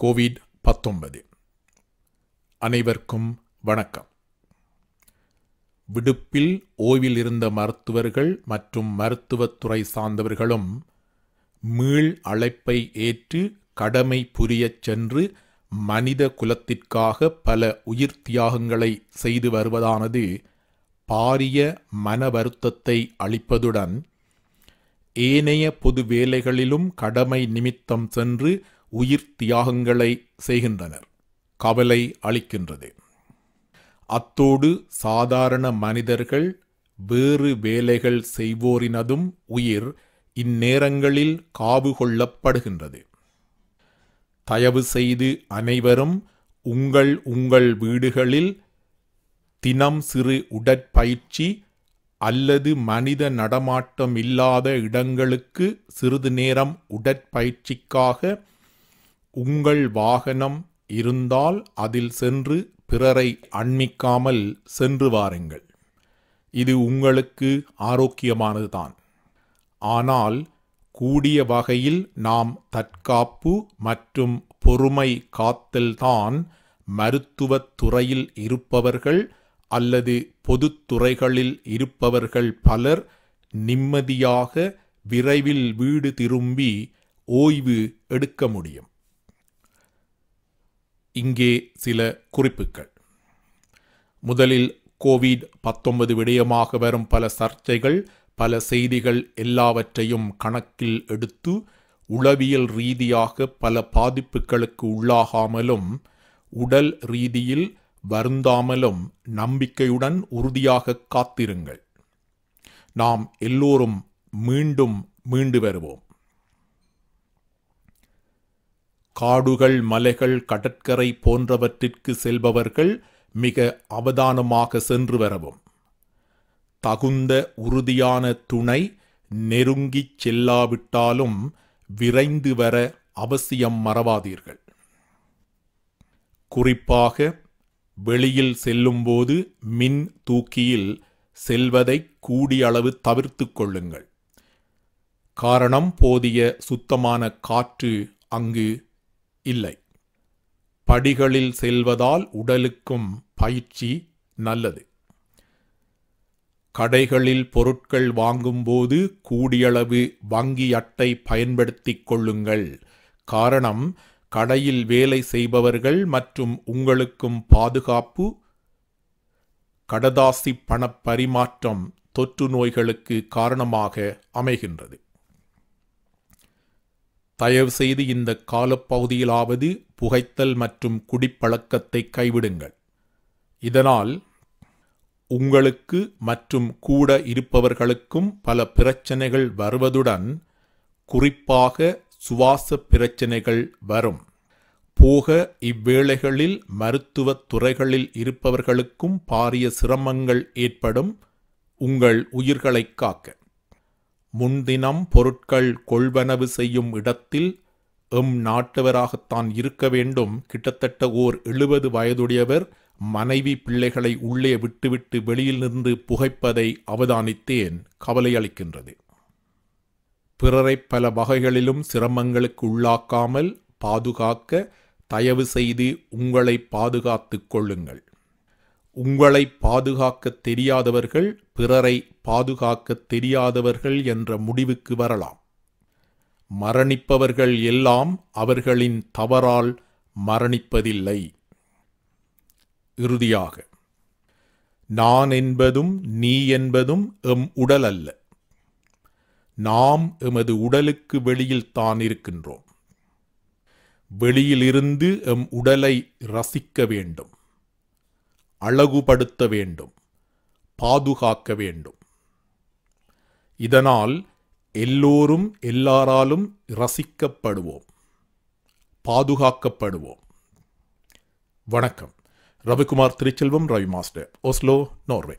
Covid பத்தொன்பது அனைவருக்கும் வணக்கம் விடுப்பில் ஓய்வில் இருந்த மருத்துவர்கள் மற்றும் மருத்துவத்துறை சார்ந்தவர்களும் மீள் அழைப்பை ஏற்று கடமை புரியச் சென்று மனித குலத்திற்காக பல உயிர் தியாகங்களை செய்து வருவதானது பாரிய மன வருத்தத்தை அளிப்பதுடன் ஏனைய பொது வேலைகளிலும் கடமை நிமித்தம் சென்று உயிர் தியாகங்களை செய்கின்றனர் கவலை அளிக்கின்றது அத்தோடு சாதாரண மனிதர்கள் வேறு வேலைகள் செய்வோரினதும் உயிர் இந்நேரங்களில் காவு கொள்ளப்படுகின்றது தயவு செய்து அனைவரும் உங்கள் உங்கள் வீடுகளில் தினம் சிறு உடற்பயிற்சி அல்லது மனித நடமாட்டம் இல்லாத இடங்களுக்கு சிறிது நேரம் உடற்பயிற்சிக்காக உங்கள் வாகனம் இருந்தால் அதில் சென்று பிறரை அண்மிக்காமல் சென்று வாருங்கள் இது உங்களுக்கு ஆரோக்கியமானதுதான் ஆனால் கூடிய வகையில் நாம் தற்காப்பு மற்றும் பொறுமை காத்தல்தான் மருத்துவத் துறையில் இருப்பவர்கள் அல்லது பொதுத்துறைகளில் இருப்பவர்கள் பலர் நிம்மதியாக விரைவில் வீடு திரும்பி ஓய்வு எடுக்க முடியும் இங்கே சில குறிப்புகள் முதலில் கோவிட் பத்தொன்பது விடயமாக வரும் பல சர்ச்சைகள் பல செய்திகள் எல்லாவற்றையும் கணக்கில் எடுத்து உளவியல் ரீதியாக பல பாதிப்புகளுக்கு உள்ளாகாமலும் உடல் ரீதியில் வருந்தாமலும் நம்பிக்கையுடன் உறுதியாக காத்திருங்கள் நாம் எல்லோரும் மீண்டும் மீண்டு வருவோம் காடுகள் மலைகள் கடற்கரை போன்றவற்றிற்கு செல்பவர்கள் மிக அவதானமாக சென்று வரவும் தகுந்த உறுதியான துணை நெருங்கிச் செல்லாவிட்டாலும் விரைந்து வர அவசியம் மறவாதீர்கள் குறிப்பாக வெளியில் செல்லும்போது மின் தூக்கியில் செல்வதை கூடிய அளவு தவிர்த்து கொள்ளுங்கள் காரணம் போதிய சுத்தமான காற்று அங்கு இல்லை படிகளில் செல்வதால் உடலுக்கும் பயிற்சி நல்லது கடைகளில் பொருட்கள் வாங்கும்போது கூடியளவு வங்கி அட்டை பயன்படுத்தி கொள்ளுங்கள் காரணம் கடையில் வேலை செய்பவர்கள் மற்றும் உங்களுக்கும் பாதுகாப்பு கடதாசி பரிமாற்றம் தொற்று நோய்களுக்கு காரணமாக அமைகின்றது தயவு செய்து இந்த காலப்பகுதியிலாவது புகைத்தல் மற்றும் குடிப்பழக்கத்தை கைவிடுங்கள் இதனால் உங்களுக்கு மற்றும் கூட இருப்பவர்களுக்கும் பல பிரச்சனைகள் வருவதுடன் குறிப்பாக சுவாச பிரச்சனைகள் வரும் போக இவ்வேளைகளில் மருத்துவத் துறைகளில் இருப்பவர்களுக்கும் பாரிய சிரமங்கள் ஏற்படும் உங்கள் உயிர்களை காக்க முன்தினம் பொருட்கள் கொள்வனவு செய்யும் இடத்தில் எம் நாட்டவராகத்தான் இருக்க வேண்டும் கிட்டத்தட்ட ஓர் எழுபது வயதுடையவர் மனைவி பிள்ளைகளை உள்ளே விட்டுவிட்டு வெளியில் நின்று புகைப்பதை அவதானித்தேன் கவலை அளிக்கின்றது பிறரை பல வகைகளிலும் சிரமங்களுக்கு உள்ளாக்காமல் பாதுகாக்க தயவு செய்து உங்களை பாதுகாத்துக் கொள்ளுங்கள் உங்களை பாதுகாக்க தெரியாதவர்கள் பிறரை பாதுகாக்க தெரியாதவர்கள் என்ற முடிவுக்கு வரலாம் மரணிப்பவர்கள் எல்லாம் அவர்களின் தவறால் மரணிப்பதில்லை இறுதியாக நான் என்பதும் நீ என்பதும் எம் உடல் அல்ல நாம் எமது உடலுக்கு வெளியில் தான் இருக்கின்றோம் வெளியிலிருந்து எம் உடலை ரசிக்க வேண்டும் அழகுபடுத்த வேண்டும் பாதுகாக்க வேண்டும் இதனால் எல்லோரும் எல்லாராலும் ரசிக்கப்படுவோம் பாதுகாக்கப்படுவோம் வணக்கம் Ravikumar Thiruchelvam Ravi master Oslo Norway